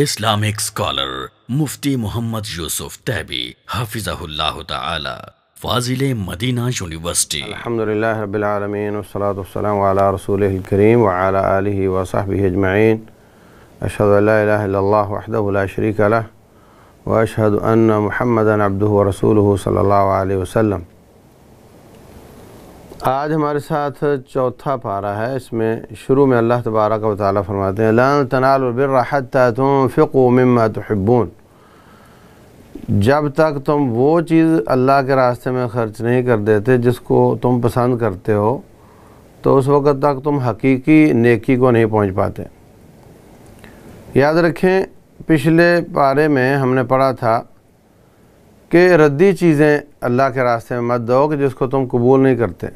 Islamic scholar Mufti Mohammad Yusuf Taibi Hafiza फाजिल Medina university अल्हम्दुलिल्लाह शरीक व अन्न आज हमारे साथ चौथा पारा है इसमें शुरू में अल्लाह तबारक वाली फरमाते हैं लन तनालबिरफ़िकुम तहब्बून जब तक तुम वो चीज़ अल्लाह के रास्ते में ख़र्च नहीं कर देते जिसको तुम पसंद करते हो तो उस वक़्त तक तुम हकीकी नेकी को नहीं पहुंच पाते याद रखें पिछले पारे में हमने पढ़ा था कि रद्दी चीज़ें अल्लाह के रास्ते में मत दो कि जिसको तुम कबूल नहीं करते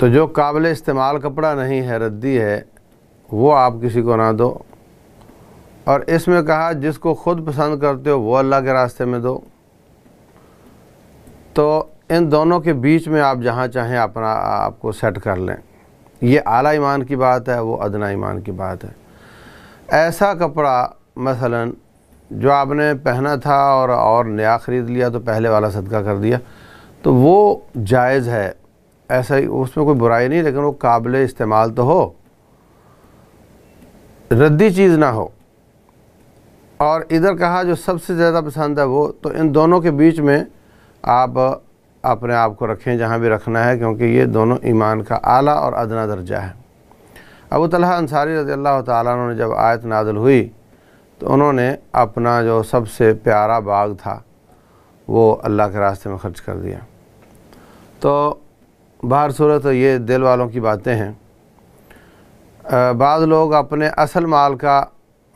तो जो काबिल इस्तेमाल कपड़ा नहीं है रद्दी है वो आप किसी को ना दो और इसमें कहा जिसको ख़ुद पसंद करते हो वो अल्लाह के रास्ते में दो तो इन दोनों के बीच में आप जहाँ चाहें अपना आपको सेट कर लें ये आला ईमान की बात है वो अदना ईमान की बात है ऐसा कपड़ा मसलन जो आपने पहना था और और नया ख़रीद लिया तो पहले वाला सदका कर दिया तो वो जायज़ है ऐसा ही उसमें कोई बुराई नहीं लेकिन वो काबिल इस्तेमाल तो हो रद्दी चीज़ ना हो और इधर कहा जो सबसे ज़्यादा पसंद है वो तो इन दोनों के बीच में आप अपने आप को रखें जहाँ भी रखना है क्योंकि ये दोनों ईमान का आला और अदना दर्जा है अबू तलहा अंसारी रज़ी अल्लाह तुम जब आयत नादल हुई तो उन्होंने अपना जो सबसे प्यारा बाग था वो अल्लाह के रास्ते में ख़र्च कर दिया तो बाहर सूरत ये दिल वालों की बातें हैं बाद लोग अपने असल माल का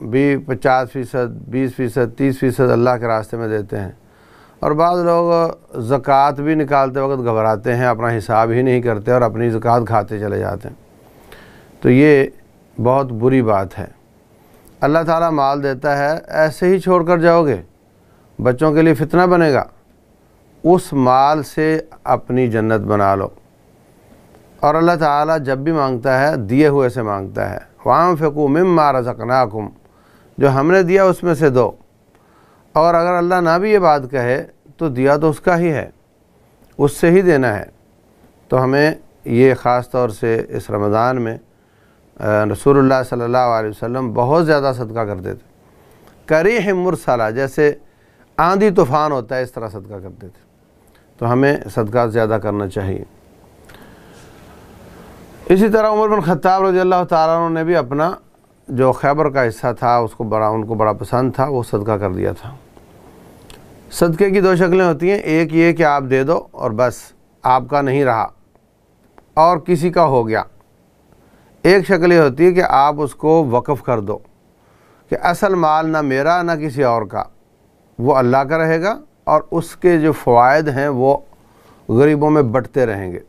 भी पचास फ़ीसद बीस फ़ीसद तीस फ़ीसद अल्लाह के रास्ते में देते हैं और बाद लोग ज़क़़त भी निकालते वक्त घबराते हैं अपना हिसाब ही नहीं करते और अपनी ज़क़़त खाते चले जाते हैं तो ये बहुत बुरी बात है अल्लाह ताला माल देता है ऐसे ही छोड़ कर जाओगे बच्चों के लिए फितना बनेगा उस माल से अपनी जन्नत बना लो और अल्लाह ताला जब भी मांगता है दिए हुए से मांगता है वाम फ़कू मम मारा सकनाकुम जो हमने दिया उसमें से दो और अगर अल्लाह ना भी ये बात कहे तो दिया तो उसका ही है उससे ही देना है तो हमें ये ख़ास तौर से इस रमज़ान में रसूलुल्लाह सल्लल्लाहु अलैहि वसल्लम बहुत ज़्यादा सदका करते थे करी मुरसला जैसे आंधी तूफ़ान होता है इस तरह सदका करते थे तो हमें सदका ज़्यादा करना चाहिए इसी तरह उमर बिन ख़त्ताब रजी अल्लाह तारा ने भी अपना जो खैबर का हिस्सा था उसको बड़ा उनको बड़ा पसंद था वो सदका कर दिया था सदक़े की दो शक्लें होती हैं एक ये कि आप दे दो और बस आपका नहीं रहा और किसी का हो गया एक शक्ल ये होती है कि आप उसको वक़ कर दो कि असल माल ना मेरा ना किसी और का वो अल्लाह का रहेगा और उसके जो फ़वाद हैं वो गरीबों में बटते रहेंगे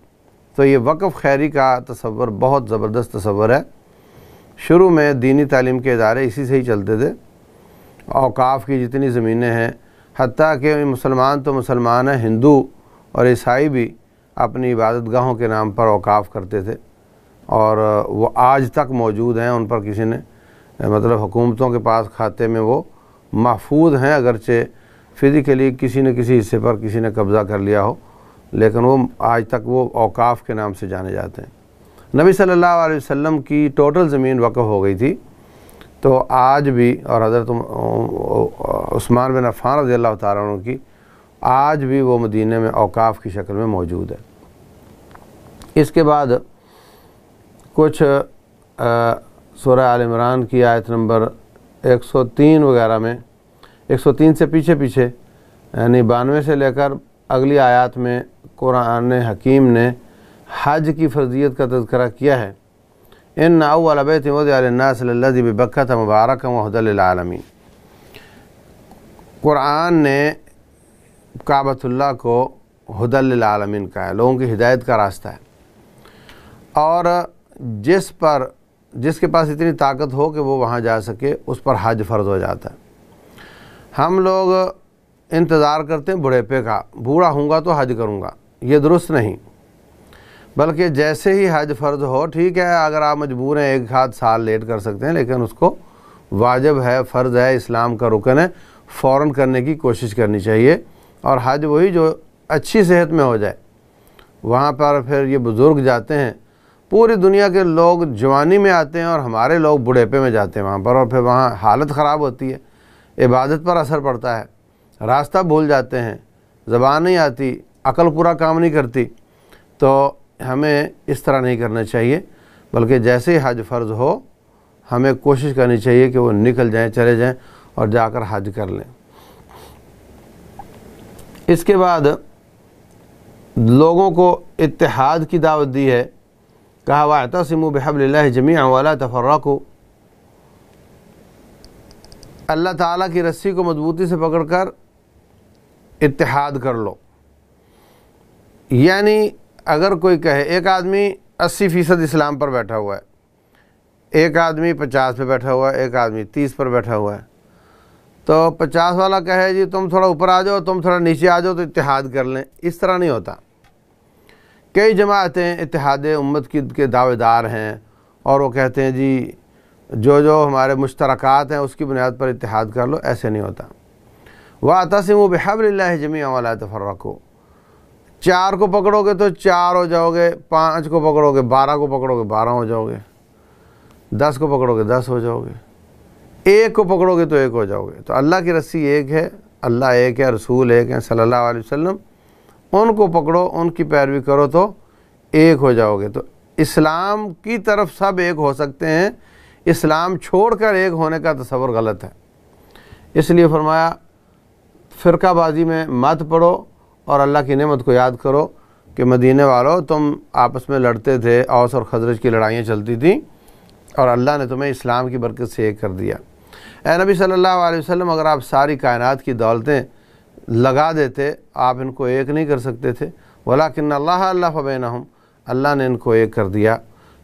तो ये वक़ खैरी का तस्वर बहुत ज़बरदस्त तस्वर है शुरू में दीनी तालीम के इदारे इसी से ही चलते थे अवकाफ़ की जितनी ज़मीनें हैं हती कि मुसलमान तो मुसलमान हैं हिंदू और ईसाई भी अपनी इबादत गाहों के नाम पर अवकाफ़ करते थे और वो आज तक मौजूद हैं उन पर किसी ने मतलब हुकूमतों के पास खाते में वो महफूज हैं अगरचे फ़िज़िकली किसी न किसी हिस्से पर किसी ने कब्ज़ा कर लिया हो लेकिन वो आज तक वो अवकाफ़ के नाम से जाने जाते हैं नबी सल्लल्लाहु अलैहि वसल्लम की टोटल ज़मीन वक़ हो गई थी तो आज भी और हज़रत उस्मान बिन अफ़ान रजी अल्लाह तारों की आज भी वो मदीने में अवकाफ़ की शक्ल में मौजूद है इसके बाद कुछ सूर्य आल इमरान की आयत नंबर 103 वगैरह में 103 से पीछे पीछे यानी बानवे से लेकर अगली आयत में कुरान हकीम ने हज की फर्जियत का तस्करा किया है इन अवलबनासल्लि बकत मुबारक वहदलमी कुरान ने काबतुल्ला को हदलमिन का है लोगों की हिदायत का रास्ता है और जिस पर जिसके पास इतनी ताकत हो कि वो वहाँ जा सके उस पर हज फ़र्ज हो जाता है हम लोग इंतज़ार करते हैं बुढ़ेपे का बूढ़ा हूँगा तो हज करूँगा ये दुरुस्त नहीं बल्कि जैसे ही हज फ़र्ज हो ठीक है अगर आप मजबूर हैं एक हाथ साल लेट कर सकते हैं लेकिन उसको वाजब है फ़र्ज़ है इस्लाम का रुकन है फ़ौर करने की कोशिश करनी चाहिए और हज वही जो अच्छी सेहत में हो जाए वहाँ पर फिर ये बुज़ुर्ग जाते हैं पूरी दुनिया के लोग जवानी में आते हैं और हमारे लोग बुढ़ेपे में जाते हैं वहाँ पर और फिर वहाँ हालत ख़राब होती है इबादत पर असर पड़ता है रास्ता भूल जाते हैं ज़बान नहीं आती अकल पूरा काम नहीं करती तो हमें इस तरह नहीं करना चाहिए बल्कि जैसे ही हज फ़र्ज़ हो हमें कोशिश करनी चाहिए कि वो निकल जाएं चले जाएं और जाकर हज कर लें इसके बाद लोगों को इतिहाद की दावत दी है कहा वाता सिमु बहबल्ला जमिया वाला तफर्रा को अल्लाह ताला की रस्सी को मजबूती से पकड़कर इतिहाद कर लो यानी अगर कोई कहे एक आदमी अस्सी फ़ीसद इस्लाम पर बैठा हुआ है एक आदमी पचास पे बैठा हुआ है एक आदमी तीस पर बैठा हुआ है तो पचास वाला कहे जी तुम थोड़ा ऊपर आ जाओ तुम थोड़ा नीचे आ जाओ तो इतिहाद कर लें इस तरह नहीं होता कई जमातें इतिहाद उम्मत की के दावेदार हैं और वो कहते हैं जी जो जो हमारे मुश्तरक हैं उसकी बुनियाद पर इतिहाद कर लो ऐसे नहीं होता वाह तसम बेहबल जमी वाला रखो चार को पकड़ोगे तो चार हो जाओगे पाँच को पकड़ोगे बारह को पकड़ोगे बारह हो जाओगे दस को पकड़ोगे दस हो जाओगे एक को पकड़ोगे तो एक हो जाओगे तो अल्लाह की रस्सी एक है अल्लाह एक है रसूल एक है सल्लल्लाहु अलैहि वसल्लम उनको पकड़ो उनकी पैरवी करो तो एक हो जाओगे तो इस्लाम की तरफ सब एक हो सकते हैं इस्लाम छोड़कर एक होने का तस्वर गलत है इसलिए फरमाया फ़िरकाबाजी में मत पढ़ो और अल्लाह की नमत को याद करो कि मदीने वालों तुम आपस में लड़ते थे औस और खजरज की लड़ाइयाँ चलती थी और अल्लाह ने तुम्हें इस्लाम की बरकत से एक कर दिया ए नबी सल्लल्लाहु अलैहि वसल्लम अगर आप सारी कायनात की दौलतें लगा देते आप इनको एक नहीं कर सकते थे वला किन अल्लाह अल्लाह फ़बैन हम अल्लाह ने इनको एक कर दिया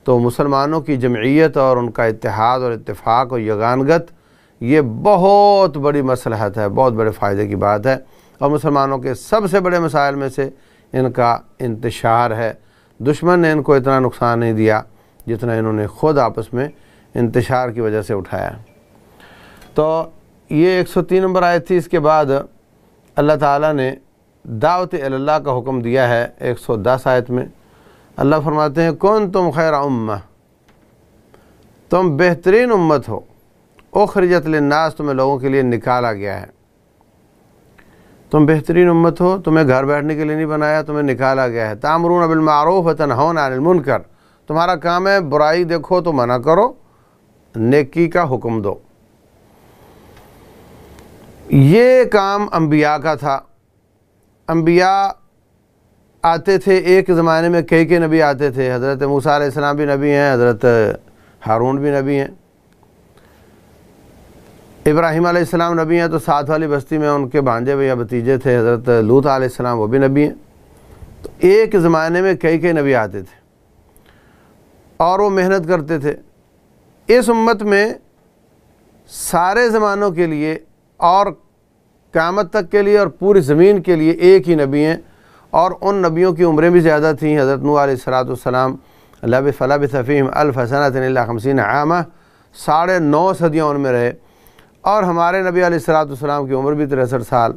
तो मुसलमानों की जमयत और उनका इतिहाद और इतफ़ाक़ और यगानगत ये बहुत बड़ी मसलहत है बहुत बड़े फ़ायदे की बात है और मुसलमानों के सबसे बड़े मसाइल में से इनका इंतशार है दुश्मन ने इनको इतना नुकसान नहीं दिया जितना इन्होंने खुद आपस में इंतशार की वजह से उठाया तो ये 103 नंबर आयत थी इसके बाद अल्लाह ताला ने दावत अल्लाह का हुक्म दिया है 110 आयत में अल्लाह फरमाते हैं कौन तुम खैर उम्म तुम बेहतरीन उम्मत हो ओखरजत नाज तुम्हें लोगों के लिए निकाला गया है तुम बेहतरीन उम्मत हो तुम्हें घर बैठने के लिए नहीं बनाया तुम्हें निकाला गया है तामरून अबिलमारूफ तनहौन कर तुम्हारा काम है बुराई देखो तो मना करो नेकी का हुक्म दो ये काम अम्बिया का था अम्बिया आते थे एक ज़माने में कई के नबी आते थे हज़रत मूसा भी नबी हैं हज़रत हारून भी नबी हैं इब्राहिम आलाम नबी हैं तो साथ वाली बस्ती में उनके भांजे भैया भतीजे थे हज़रत लूत आलाम वो भी नबी हैं तो एक ज़माने में कई कई नबी आते थे और वो मेहनत करते थे इस उम्मत में सारे ज़मानों के लिए और क़्यामत तक के लिए और पूरी ज़मीन के लिए एक ही नबी हैं और उन नबियों की उम्रें भी ज़्यादा थीं हज़रत नूसरातम लब फ़लाब सफ़ीम अलफ़सनातन हमसिन आमा साढ़े नौ सदियाँ उनमें रहे और हमारे नबी अलैहिस्सलाम की उम्र भी तिरसठ साल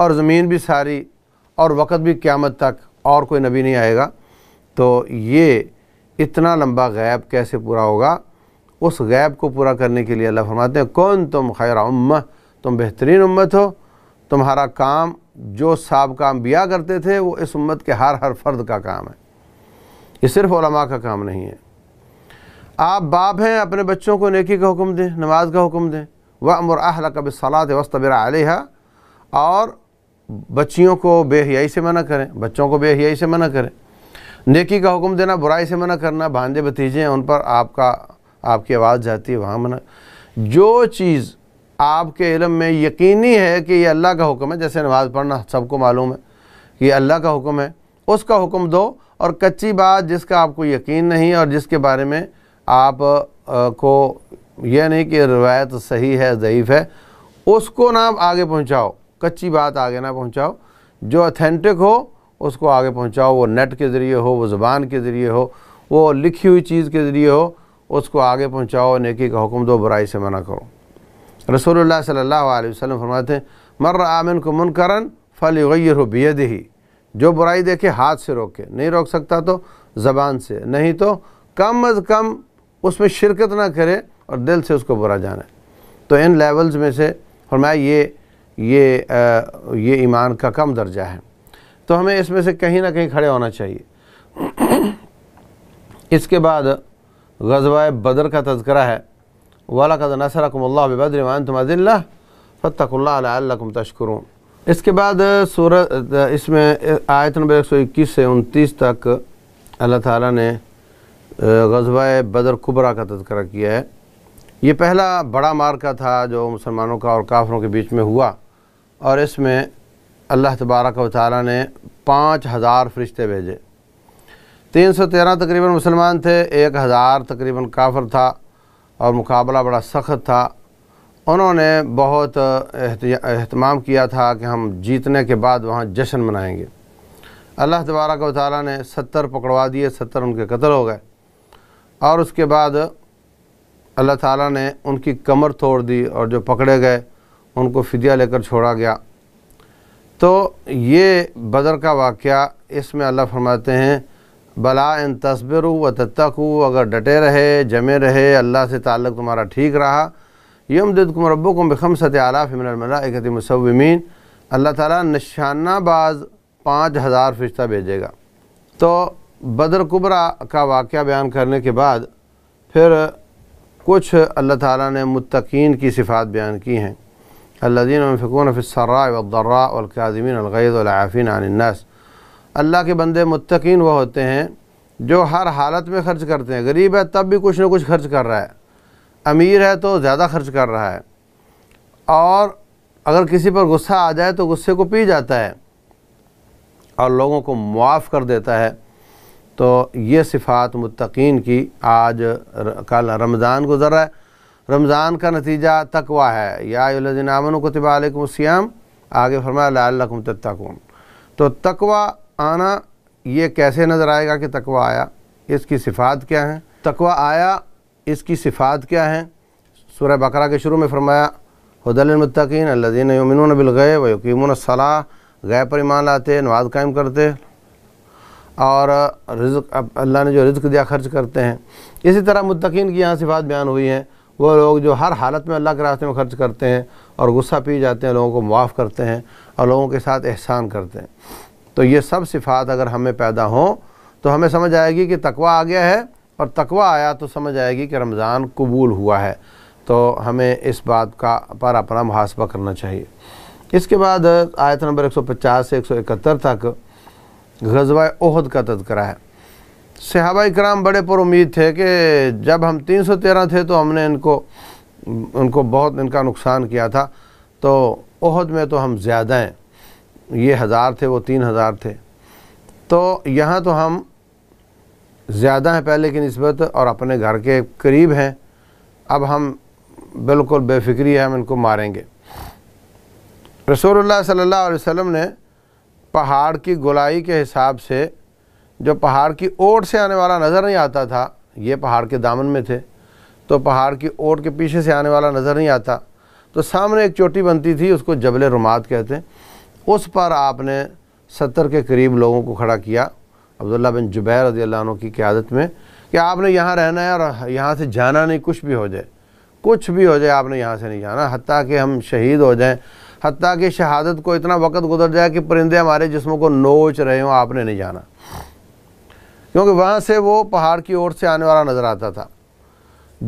और ज़मीन भी सारी और वक़्त भी क़्यामत तक और कोई नबी नहीं आएगा तो ये इतना लंबा गैब कैसे पूरा होगा उस गैब को पूरा करने के लिए अल्लाह फरमाते हैं कौन तुम खैर उम्म तुम बेहतरीन उम्मत हो तुम्हारा काम जो साब काम बिया करते थे वो इस उम्मत के हर हर फर्द का काम है ये सिर्फ ओलमा का काम नहीं है आप बाप हैं अपने बच्चों को नेकी का हुक्म दें नमाज का हुक्म दें व अमर अहल कब सलात वस्तबिर आलिहा और बच्चियों को बेहयाई से मना करें बच्चों को बेहयाई से मना करें नेकी का हुक्म देना बुराई से मना करना भांजे भतीजे हैं उन पर आपका आपकी आवाज़ जाती है वहाँ मना जो चीज़ आपके इलम में यकीनी है कि ये अल्लाह का हुक्म है जैसे नमाज़ पढ़ना सबको मालूम है ये अल्लाह का हुक्म है उसका हुक्म दो और कच्ची बात जिसका आपको यकीन नहीं और जिसके बारे में आप आ, को यह नहीं कि रवायत सही है ज़यीफ़ है उसको ना आगे पहुंचाओ कच्ची बात आगे ना पहुंचाओ जो अथेंटिक हो उसको आगे पहुंचाओ वो नेट के ज़रिए हो वो ज़बान के ज़रिए हो वो लिखी हुई चीज़ के ज़रिए हो उसको आगे पहुंचाओ नेकी का हुक्म दो बुराई से मना करो रसूलुल्लाह सल्लल्लाहु अलैहि वसल्लम फरमाते हैं मर्र आमिन को मुनकरन फल फल हो बेद ही जो बुराई देखे हाथ से रोके नहीं रोक सकता तो ज़बान से नहीं तो कम अज़ कम उसमें शिरकत ना करे और दिल से उसको बुरा जाना है तो इन लेवल्स में से फरमाया ये ये आ, ये ईमान का कम दर्जा है तो हमें इसमें से कहीं ना कहीं खड़े होना चाहिए इसके बाद गजवाए बदर का तस्करा है वाला कद नसरकमल्लाबद्रमान तुम्दिल्ला फ़तकुल्लाकुम तशकरून इसके बाद सूरत इसमें आयत नंबर एक सौ इक्कीस से उनतीस तक अल्लाह ताला ने गजवाए बदर कुबरा का तस्करा किया है ये पहला बड़ा मार्का था जो मुसलमानों का और काफरों के बीच में हुआ और इसमें अल्लाह तबारक व ने पाँच हज़ार फरिश्ते भेजे तीन सौ तेरह तकरीबन मुसलमान थे एक हज़ार तकरीबन काफर था और मुकाबला बड़ा सख्त था उन्होंने बहुत अहतमाम किया था कि हम जीतने के बाद वहाँ जश्न मनाएंगे अल्लाह तबारक व ने सत्तर पकड़वा दिए सत्तर उनके कत्ल हो गए और उसके बाद अल्लाह ताला ने उनकी कमर तोड़ दी और जो पकड़े गए उनको फिदिया लेकर छोड़ा गया तो ये बदर का वाक़ इसमें अल्लाह फरमाते हैं बला इन तस्बिर व तत्कू अगर डटे रहे जमे रहे अल्लाह से ताल्लुक़ तुम्हारा ठीक रहा यम दिदकुम रबुकुम बखमसत आलाफ़िमलाकत मुसविमीन अल्लाह ताला निशानाबाज पाँच हज़ार फिश्ता भेजेगा तो बदर कुबरा का वाक़ बयान करने के बाद फिर कुछ अल्लाह ताला ने मुतकीन की सिफ़ात बयान की हैं अल्लादीन फ़िसर्रा वल्काज़मीन आनन्नास अल्लाह के बंदे मुतकीन वह होते हैं जो हर हालत में खर्च करते हैं गरीब है तब भी कुछ ना कुछ खर्च कर रहा है अमीर है तो ज़्यादा खर्च कर रहा है और अगर किसी पर गुस्सा आ जाए तो गुस्से को पी जाता है और लोगों को मुआफ़ कर देता है तो ये सिफ़ात मुतकीन की आज कल रमज़ान गुजर रहा है रमज़ान का नतीजा तकवा है यादिन को आगे फरमाया लाकुम तो तकवा आना ये कैसे नज़र आएगा कि तकवा आया इसकी सिफ़ात क्या है तकवा आया इसकी सिफ़ात क्या है सूर्य बकरा के शुरू में फरमाया हदलमतिन अल्लादीन यमिन बिलगै व यकीमसलाह गए पर ईमान लाते नवाज कायम करते और रिज्क अल्लाह ने जो रिज्क दिया खर्च करते हैं इसी तरह मुतकीन की यहाँ सिफात बयान हुई हैं वो लोग जो हर हालत में अल्लाह के रास्ते में खर्च करते हैं और गुस्सा पी जाते हैं लोगों को मुआफ़ करते हैं और लोगों के साथ एहसान करते हैं तो ये सब सिफात अगर हमें पैदा हों तो हमें समझ आएगी कि तकवा आ गया है और तकवा आया तो समझ आएगी कि रमज़ान कबूल हुआ है तो हमें इस बात का पर अपना मुहासबा करना चाहिए इसके बाद आयत नंबर 150 से 171 तक गजवा ओहद का तस्करा है सहाबा कराम बड़े पर उम्मीद थे कि जब हम 313 थे तो हमने इनको उनको बहुत इनका नुकसान किया था तो ओहद में तो हम ज़्यादा हैं ये हज़ार थे वो तीन हज़ार थे तो यहाँ तो हम ज़्यादा हैं पहले की नस्बत और अपने घर के करीब हैं अब हम बिल्कुल बेफिक्री है हम इनको मारेंगे रसूलुल्लाह सल्लल्लाहु अलैहि वसल्लम ने पहाड़ की गोलाई के हिसाब से जो पहाड़ की ओट से आने वाला नज़र नहीं आता था ये पहाड़ के दामन में थे तो पहाड़ की ओट के पीछे से आने वाला नज़र नहीं आता तो सामने एक चोटी बनती थी उसको जबल रुमात कहते हैं उस पर आपने सत्तर के करीब लोगों को खड़ा किया अब्दुल्ला बिन जुबैर रजी अल्लाह की क्यादत में कि आपने यहाँ रहना है और यहाँ से जाना नहीं कुछ भी हो जाए कुछ भी हो जाए आपने यहाँ से नहीं जाना हती कि हम शहीद हो जाएँ हती कि शहादत को इतना वक्त गुजर जाए कि परिंदे हमारे जिसम को नोच रहे हों आपने नहीं जाना क्योंकि वहाँ से वो पहाड़ की ओर से आने वाला नज़र आता था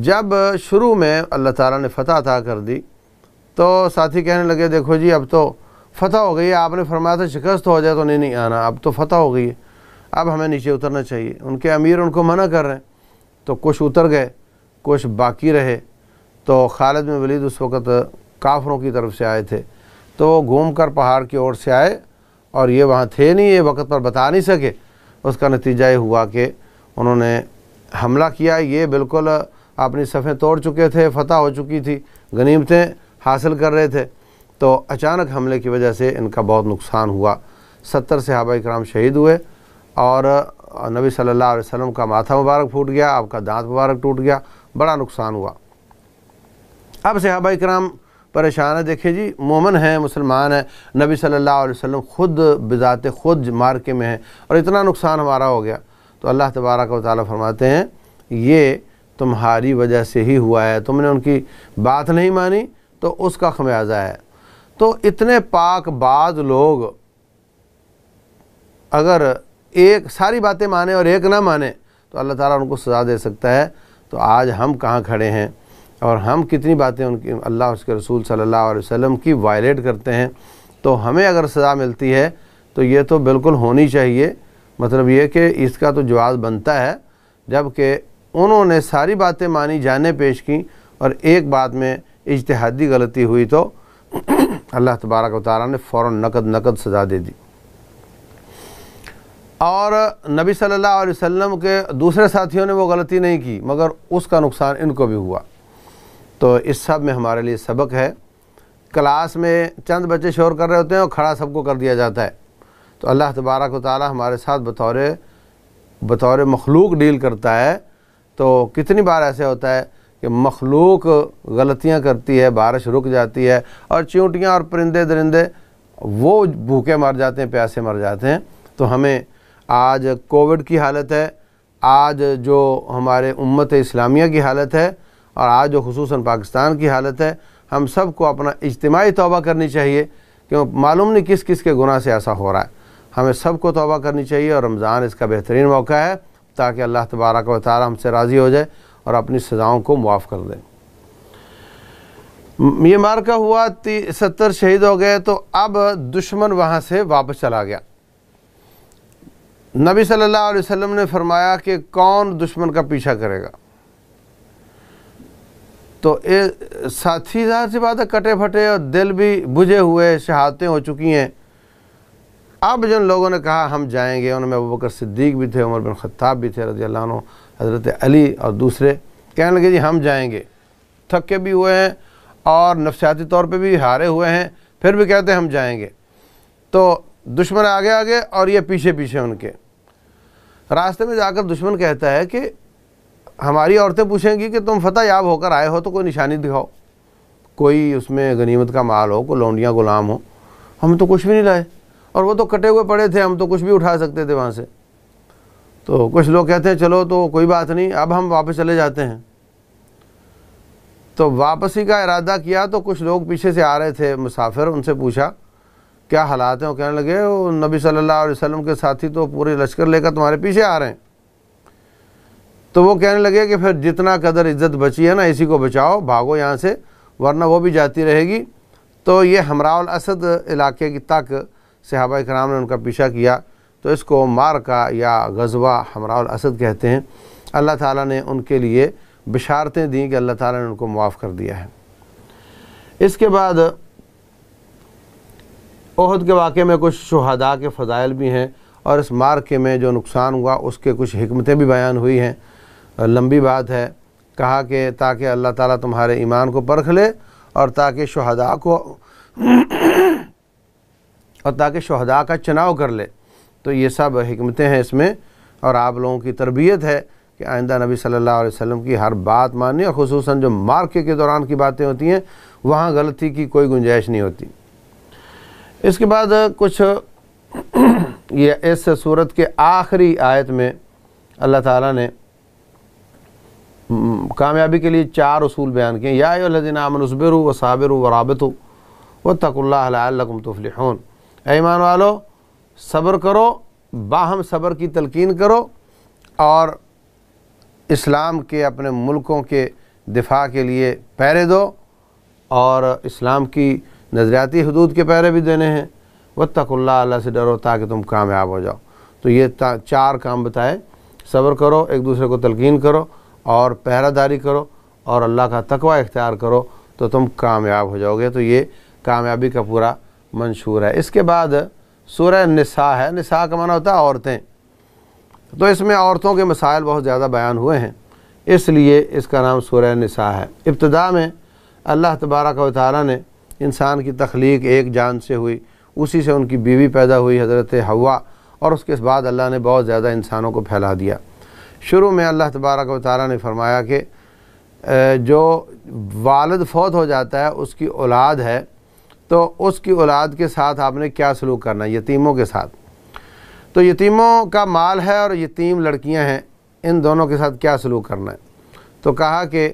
जब शुरू में अल्लाह ताला ने फ़तह अता कर दी तो साथी कहने लगे देखो जी अब तो फ़तह हो गई है आपने फरमाया था शिकस्त हो जाए तो नहीं नहीं आना अब तो फ़तह हो गई है अब हमें नीचे उतरना चाहिए उनके अमीर उनको मना कर रहे हैं तो कुछ उतर गए कुछ बाकी रहे तो खालिद में वलीद उस वक़्त काफ़रों की तरफ से आए थे तो वो घूम कर पहाड़ की ओर से आए और ये वहाँ थे नहीं ये वक्त पर बता नहीं सके उसका नतीजा ये हुआ कि उन्होंने हमला किया ये बिल्कुल अपनी सफ़ें तोड़ चुके थे फतह हो चुकी थी गनीमतें हासिल कर रहे थे तो अचानक हमले की वजह से इनका बहुत नुकसान हुआ सत्तर सहाबा कराम शहीद हुए और नबी सल्लल्लाहु अलैहि वसल्लम का माथा मुबारक फूट गया आपका दांत मुबारक टूट गया बड़ा नुकसान हुआ अब सहाबा कराम परेशान है देखिए जी मोमन है मुसलमान है नबी सल्लल्लाहु अलैहि वसल्लम खुद बज़ात खुद मार्के में है और इतना नुकसान हमारा हो गया तो अल्लाह तबारक वाली फरमाते हैं ये तुम्हारी वजह से ही हुआ है तुमने उनकी बात नहीं मानी तो उसका खमियाजा है तो इतने पाक बाज लोग अगर एक सारी बातें माने और एक ना माने तो अल्लाह ताला उनको सज़ा दे सकता है तो आज हम कहाँ खड़े हैं और हम कितनी बातें उनकी अल्लाह उसके रसूल सल्लल्लाहु अलैहि वसल्लम की वायलेट करते हैं तो हमें अगर सज़ा मिलती है तो ये तो बिल्कुल होनी चाहिए मतलब ये कि इसका तो जवाब बनता है जबकि उन्होंने सारी बातें मानी जाने पेश की और एक बात में इजतहादी गलती हुई तो अल्लाह तबारक तारा ने फ़ौर नकद नकद सज़ा दे दी और नबी सल्लल्लाहु अलैहि वसल्लम के दूसरे साथियों ने वो गलती नहीं की मगर उसका नुकसान इनको भी हुआ तो इस सब में हमारे लिए सबक है क्लास में चंद बच्चे शोर कर रहे होते हैं और खड़ा सबको कर दिया जाता है तो अल्लाह तबारक ताली हमारे साथ बतौर बतौर मखलूक डील करता है तो कितनी बार ऐसे होता है कि मखलूक गलतियाँ करती है बारिश रुक जाती है और चींटियाँ और परिंदे दरिंदे वो भूखे मर जाते हैं प्यासे मर जाते हैं तो हमें आज कोविड की हालत है आज जो हमारे उम्मत इस्लामिया की हालत है और आज जो खसूस पाकिस्तान की हालत है हम सब को अपना इज्तमाही तोबा करनी चाहिए क्यों मालूम नहीं किस किस के गुनाह से ऐसा हो रहा है हमें सब को तोबा करनी चाहिए और रमज़ान इसका बेहतरीन मौका है ताकि अल्लाह तबारक व हमसे राज़ी हो जाए और अपनी सज़ाओं को मुआफ़ कर दें ये मार्का हुआ सत्तर शहीद हो गए तो अब दुश्मन वहाँ से वापस चला गया नबी सल्लल्लाहु अलैहि वसल्लम ने फरमाया कि कौन दुश्मन का पीछा करेगा तो ये साथी जहाँ सी बात है कटे फटे और दिल भी बुझे हुए शहादतें हो चुकी हैं अब जिन लोगों ने कहा हम जाएंगे उनमें अबू बकर सिद्दीक भी थे उमर बिन खत्ताब भी थे रजी अल्लाह हज़रत अली और दूसरे कहने लगे जी हम जाएंगे थके भी हुए हैं और नफसियाती तौर पे भी हारे हुए हैं फिर भी कहते हैं हम जाएंगे तो दुश्मन आगे आगे और ये पीछे पीछे उनके रास्ते में जाकर दुश्मन कहता है कि हमारी औरतें पूछेंगी कि तुम फतेह याब होकर आए हो तो कोई निशानी दिखाओ कोई उसमें गनीमत का माल हो कोई लौंडियाँ गुलाम हो हम तो कुछ भी नहीं लाए और वो तो कटे हुए पड़े थे हम तो कुछ भी उठा सकते थे वहाँ से तो कुछ लोग कहते हैं चलो तो कोई बात नहीं अब हम वापस चले जाते हैं तो वापसी का इरादा किया तो कुछ लोग पीछे से आ रहे थे मुसाफिर उनसे पूछा क्या हालात हैं वो कहने लगे वो नबी सल्लल्लाहु अलैहि वसल्लम के साथी तो पूरे लश्कर लेकर तुम्हारे पीछे आ रहे हैं तो वो कहने लगे कि फिर जितना कदर इज्जत बची है ना इसी को बचाओ भागो यहाँ से वरना वो भी जाती रहेगी तो ये हमराउल असद इलाके की तक सहाबा कराम ने उनका पीछा किया तो इसको मार का या गजवा हमराउल असद कहते हैं अल्लाह ताला ने उनके लिए बिशारतें दी कि अल्लाह ताला ने उनको मुआफ़ कर दिया है इसके बाद ओहद के वाक़े में कुछ शहदा के फ़जाइल भी हैं और इस मार्के में जो नुकसान हुआ उसके कुछ हमतें भी बयान हुई हैं लंबी बात है कहा कि ताकि अल्लाह ताला तुम्हारे ईमान को परख ले और ताकि शहदा को और ताकि शहदा का चुनाव कर ले तो ये सब हमतें हैं इसमें और आप लोगों की तरबियत है कि आइंदा नबी सल्लल्लाहु अलैहि वसल्लम की हर बात माननी और खसूस जो मार्के के दौरान की बातें होती हैं वहाँ गलती की कोई गुंजाइश नहीं होती इसके बाद कुछ ये इस सूरत के आखिरी आयत में अल्लाह ताला ने कामयाबी के लिए चार असूल बयान किए यादिनामसबिर व साबिर व रबत व तकल्लाकुम तफलहन ऐमान वालो सब्र करो बाहम सब्र की तलकिन करो और इस्लाम के अपने मुल्कों के दिफा के लिए पैरे दो और इस्लाम की नज़रियाती हदूद के पैरे भी देने हैं व तकल्ला से डरो ताकि तुम कामयाब हो जाओ तो ये चार काम बताए सब्र करो एक दूसरे को तलकिन करो और पहरादारी करो और अल्लाह का तकवा इख्तियार करो तो तुम कामयाब हो जाओगे तो ये कामयाबी का पूरा मंशूर है इसके बाद सूर्य नसा है नसा का माना होता है औरतें तो इसमें औरतों के मसाइल बहुत ज़्यादा बयान हुए हैं इसलिए इसका नाम सूर्य नसा है इब्तदा में अल्लाह तबारक व ने इंसान की तख्लीक एक जान से हुई उसी से उनकी बीवी पैदा हुई हज़रत हवा और उसके बाद अल्लाह ने बहुत ज़्यादा इंसानों को फैला दिया शुरू में अल्लाह तबारक ताली ने फरमाया कि जो वालद फौत हो जाता है उसकी औलाद है तो उसकी औलाद के साथ आपने क्या सलूक करना है यतीमों के साथ तो यतीमों का माल है और यतीम लड़कियां हैं इन दोनों के साथ क्या सलूक करना है तो कहा कि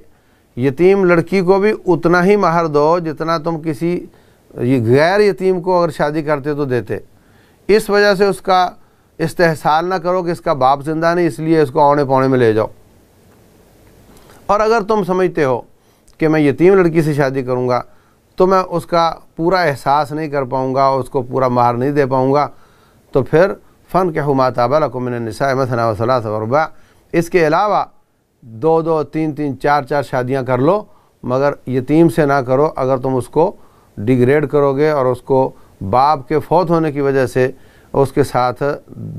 यतीम लड़की को भी उतना ही माहर दो जितना तुम किसी गैर यतीम को अगर शादी करते तो देते इस वजह से उसका इस्तेसाल ना करो कि इसका बाप जिंदा नहीं इसलिए इसको औने पौने में ले जाओ और अगर तुम समझते हो कि मैं यतीम लड़की से शादी करूँगा तो मैं उसका पूरा एहसास नहीं कर पाऊँगा उसको पूरा मार नहीं दे पाऊँगा तो फिर फ़न के हुमा ताबाकुमिनसा मसना इसके अलावा दो दो तीन तीन चार चार शादियाँ कर लो मगर यतीम से ना करो अगर तुम उसको डिग्रेड करोगे और उसको बाप के फौत होने की वजह से और उसके साथ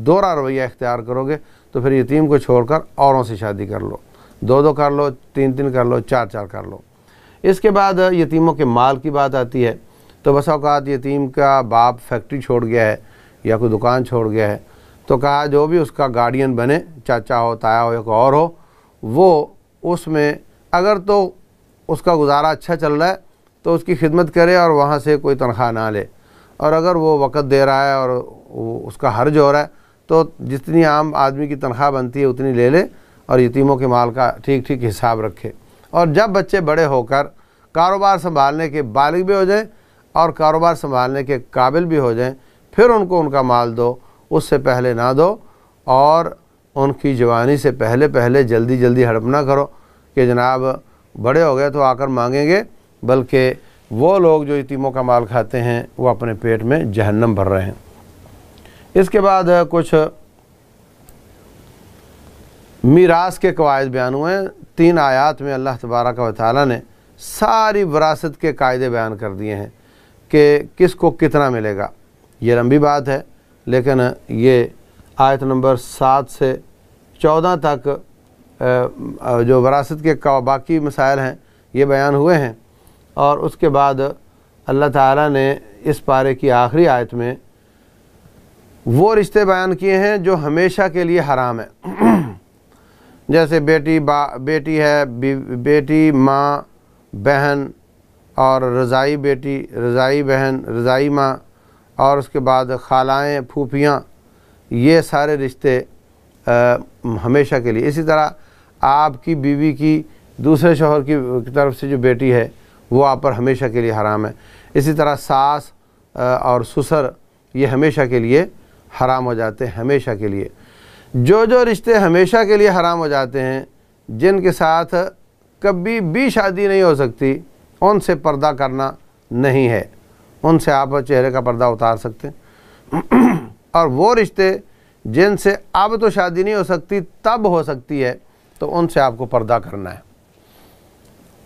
दोहरा रवैया इख्तियार करोगे तो फिर यतीम को छोड़कर औरों से शादी कर लो दो दो कर लो तीन तीन कर लो चार चार कर लो इसके बाद यतीमों के माल की बात आती है तो बस अवकात यतीम का बाप फैक्ट्री छोड़ गया है या कोई दुकान छोड़ गया है तो कहा जो भी उसका गार्डियन बने चाचा हो ताया हो या कोई और हो वो उसमें अगर तो उसका गुजारा अच्छा चल रहा है तो उसकी खिदमत करे और वहाँ से कोई तनख्वाह ना ले और अगर वो वक़्त दे रहा है और वो उसका हर्ज हो रहा है तो जितनी आम आदमी की तनख्वाह बनती है उतनी ले ले और यतीमों के माल का ठीक ठीक हिसाब रखे और जब बच्चे बड़े होकर कारोबार संभालने के बालिग भी हो जाएं और कारोबार संभालने के काबिल भी हो जाएं फिर उनको उनका माल दो उससे पहले ना दो और उनकी जवानी से पहले पहले जल्दी जल्दी हड़प ना करो कि जनाब बड़े हो गए तो आकर मांगेंगे बल्कि वो लोग जो यतीमों का माल खाते हैं वो अपने पेट में जहन्नम भर रहे हैं इसके बाद कुछ मीरास के कवायद बयान हुए हैं तीन आयात में अल्लाह तबारक व ने सारी वरासत के कायदे बयान कर दिए हैं कि किस को कितना मिलेगा ये लंबी बात है लेकिन ये आयत नंबर सात से चौदह तक जो वरासत के बाकी मसाइल हैं ये बयान हुए हैं और उसके बाद अल्लाह ताला ने इस पारे की आखिरी आयत में वो रिश्ते बयान किए हैं जो हमेशा के लिए हराम है जैसे बेटी बा बेटी है बेटी माँ बहन और रज़ाई बेटी रज़ाई बहन रज़ाई माँ और उसके बाद खालाएँ फूफियाँ ये सारे रिश्ते हमेशा के लिए इसी तरह आपकी बीवी की दूसरे शोहर की तरफ से जो बेटी है वो आप पर हमेशा के लिए हराम है इसी तरह सास आ, और ससुर ये हमेशा के लिए हराम हो जाते हैं हमेशा के लिए जो जो रिश्ते हमेशा के लिए हराम हो जाते हैं जिनके साथ कभी भी शादी नहीं हो सकती उनसे पर्दा करना नहीं है उनसे आप चेहरे का पर्दा उतार सकते हैं और वो रिश्ते जिनसे अब तो शादी नहीं हो सकती तब हो सकती है तो उनसे आपको पर्दा करना है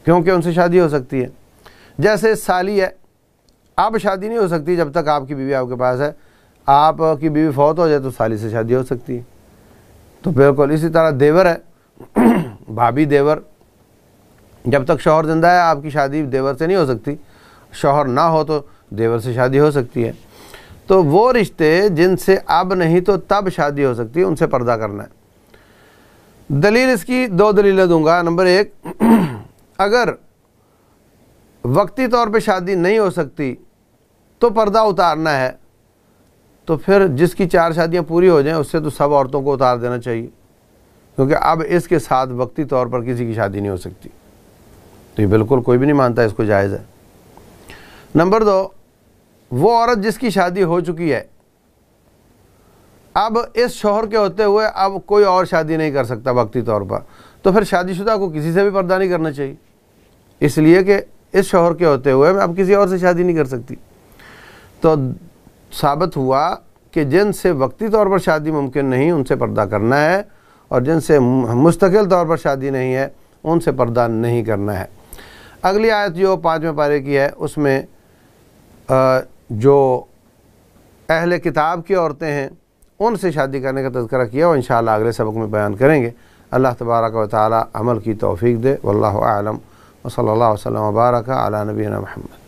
क्योंकि उनसे शादी हो सकती है जैसे साली है अब शादी नहीं हो सकती जब तक आपकी बीवी आपके पास है आप की बीवी फौत हो जाए तो साली से शादी हो सकती है तो बिल्कुल इसी तरह देवर है भाभी देवर जब तक शोहर जिंदा है आपकी शादी देवर से नहीं हो सकती शोहर ना हो तो देवर से शादी हो सकती है तो वो रिश्ते जिनसे अब नहीं तो तब शादी हो सकती है उनसे पर्दा करना है दलील इसकी दो दलीलें दूंगा नंबर एक अगर वक्ती तौर पे शादी नहीं हो सकती तो पर्दा उतारना है तो फिर जिसकी चार शादियां पूरी हो जाएं उससे तो सब औरतों को उतार देना चाहिए क्योंकि अब इसके साथ वक्ती तौर पर किसी की शादी नहीं हो सकती तो ये बिल्कुल कोई भी नहीं मानता इसको जायज़ है नंबर दो वो औरत जिसकी शादी हो चुकी है अब इस शोहर के होते हुए अब कोई और शादी नहीं कर सकता वक्ती तौर पर तो फिर शादीशुदा को किसी से भी पर्दा नहीं करना चाहिए इसलिए कि इस शोहर के होते हुए मैं अब किसी और से शादी नहीं कर सकती तो साबित हुआ कि जिन से वक्ती तौर पर शादी मुमकिन नहीं उनसे पर्दा करना है और जिनसे मुस्तकिल तौर पर शादी नहीं है उनसे पर्दा नहीं करना है अगली आयत जो पाँचवें पारे की है उसमें जो अहल किताब की औरतें हैं उनसे शादी करने का तस्करा किया और इन अगले सबक में बयान करेंगे अल्लाह तबारक व ताली अमल की तोफ़ी दे वल्लम वसल वसलम वबारक अला नबीना महमद